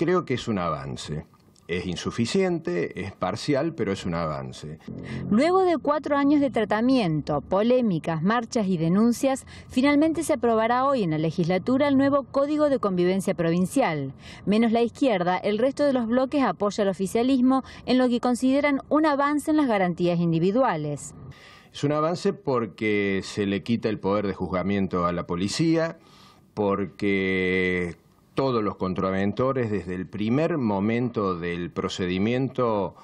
Creo que es un avance. Es insuficiente, es parcial, pero es un avance. Luego de cuatro años de tratamiento, polémicas, marchas y denuncias, finalmente se aprobará hoy en la legislatura el nuevo Código de Convivencia Provincial. Menos la izquierda, el resto de los bloques apoya el oficialismo en lo que consideran un avance en las garantías individuales. Es un avance porque se le quita el poder de juzgamiento a la policía, porque todos los contraventores desde el primer momento del procedimiento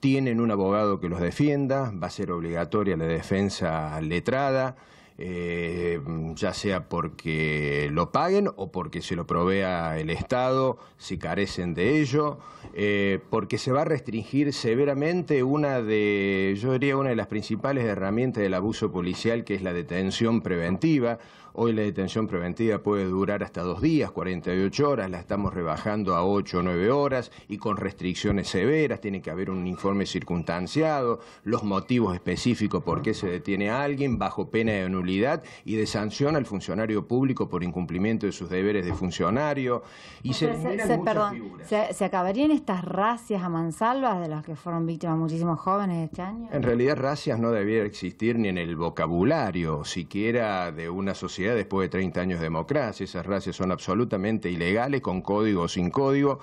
tienen un abogado que los defienda, va a ser obligatoria la defensa letrada. Eh, ya sea porque lo paguen o porque se lo provea el Estado, si carecen de ello, eh, porque se va a restringir severamente una de, yo diría, una de las principales herramientas del abuso policial, que es la detención preventiva. Hoy la detención preventiva puede durar hasta dos días, 48 horas, la estamos rebajando a 8 o 9 horas y con restricciones severas, tiene que haber un informe circunstanciado, los motivos específicos por qué se detiene a alguien bajo pena de y de sanción al funcionario público por incumplimiento de sus deberes de funcionario. Y se, acabarían estas racias a mansalvas de las que fueron víctimas muchísimos jóvenes este año? En realidad, racias no debiera existir ni en el vocabulario, siquiera de una sociedad después de 30 años de democracia. Esas racias son absolutamente ilegales, con código o sin código.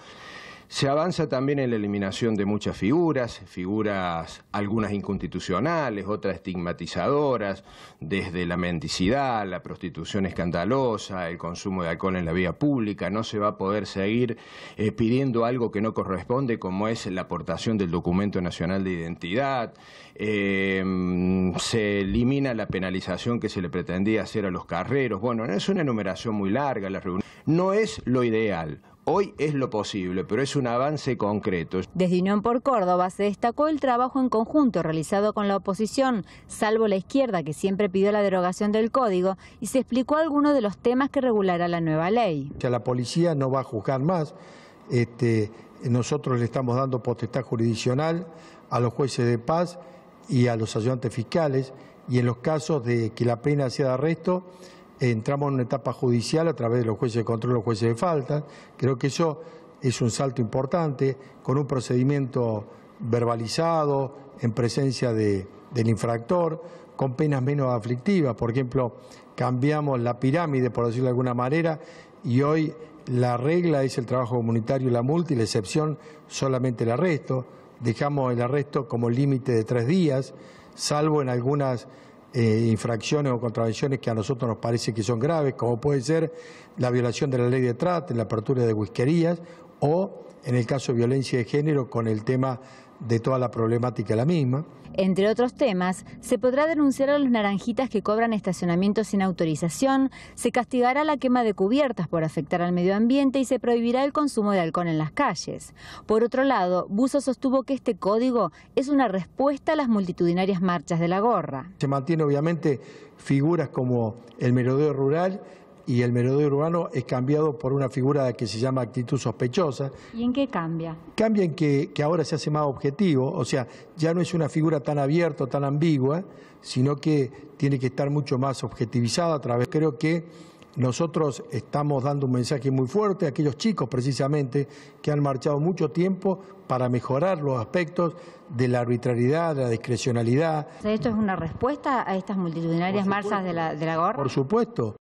Se avanza también en la eliminación de muchas figuras, figuras algunas inconstitucionales, otras estigmatizadoras, desde la mendicidad, la prostitución escandalosa, el consumo de alcohol en la vía pública. No se va a poder seguir eh, pidiendo algo que no corresponde, como es la aportación del documento nacional de identidad. Em, se elimina la penalización que se le pretendía hacer a los carreros. Bueno, es una enumeración muy larga la No es lo ideal. Hoy es lo posible, pero es un avance concreto. Desde Unión por Córdoba se destacó el trabajo en conjunto realizado con la oposición, salvo la izquierda que siempre pidió la derogación del código, y se explicó algunos de los temas que regulará la nueva ley. la policía no va a juzgar más, este, nosotros le estamos dando potestad jurisdiccional a los jueces de paz y a los ayudantes fiscales, y en los casos de que la pena sea de arresto, entramos en una etapa judicial a través de los jueces de control, los jueces de falta. Creo que eso es un salto importante, con un procedimiento verbalizado, en presencia del infractor, con penas menos aflictivas. Por ejemplo, cambiamos la pirámide, por decirlo de alguna manera, y hoy la regla es el trabajo comunitario y la multa, y la excepción solamente el arresto. Dejamos el arresto como límite de tres días, salvo en algunas eh, infracciones o contravenciones que a nosotros nos parece que son graves, como puede ser la violación de la ley de trata, la apertura de whiskerías o, en el caso de violencia de género, con el tema de toda la problemática la misma. Entre otros temas, se podrá denunciar a los naranjitas que cobran estacionamiento sin autorización, se castigará la quema de cubiertas por afectar al medio ambiente y se prohibirá el consumo de alcohol en las calles. Por otro lado, Buzo sostuvo que este código es una respuesta a las multitudinarias marchas de la gorra. Se mantiene obviamente figuras como el merodeo rural y el merodeo urbano es cambiado por una figura que se llama actitud sospechosa. ¿Y en qué cambia? Cambia en que, ahora se hace más objetivo, o sea, ya no es una figura tan abierta, tan ambigua, sino que tiene que estar mucho más objetivizada a través. Creo que nosotros estamos dando un mensaje muy fuerte a aquellos chicos precisamente que han marchado mucho tiempo para mejorar los aspectos de la arbitrariedad, de la discrecionalidad. ¿Esto es una respuesta a estas multitudinarias marchas de la, de la Por supuesto.